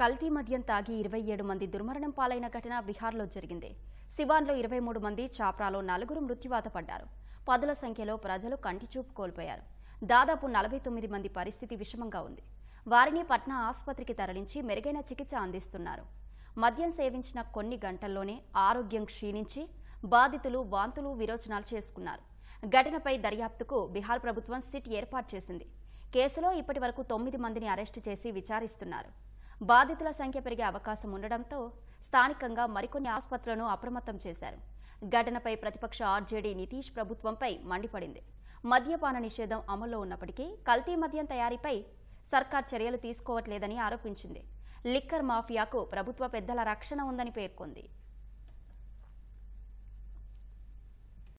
కల్తీ మద్యం తాగి ఇరవై ఏడు మంది దుర్మరణం పాలైన ఘటన బీహార్లో జరిగింది సివాన్లో ఇరవై మూడు మంది చాప్రాలో నలుగురు మృత్యువాత పడ్డారు పదుల సంఖ్యలో ప్రజలు కంటిచూపు కోల్పోయారు దాదాపు నలభై తొమ్మిది మంది పరిస్థితి విషమంగా ఉంది వారిని పట్నా ఆసుపత్రికి తరలించి మెరుగైన చికిత్స అందిస్తున్నారు మద్యం సేవించిన కొన్ని గంటల్లోనే ఆరోగ్యం క్షీణించి బాధితులు వాంతులు విరోచనాలు చేసుకున్నారు ఘటనపై దర్యాప్తుకు బీహార్ ప్రభుత్వం సిట్ ఏర్పాటు చేసింది కేసులో ఇప్పటి వరకు తొమ్మిది మందిని అరెస్టు చేసి విచారిస్తున్నారు బాధితుల సంఖ్య పెరిగే అవకాశం ఉండడంతో స్థానికంగా మరికొన్ని ఆసుపత్రులను అప్రమత్తం చేశారు ఘటనపై ప్రతిపక్ష ఆర్జేడీ నితీష్ ప్రభుత్వంపై మండిపడింది మద్యపాన నిషేధం అమల్లో ఉన్నప్పటికీ కల్తీ మద్యం తయారీపై సర్కార్ చర్యలు తీసుకోవట్లేదని ఆరోపించింది లిక్కర్ మాఫియాకు ప్రభుత్వ పెద్దల రక్షణ ఉందని పేర్కొంది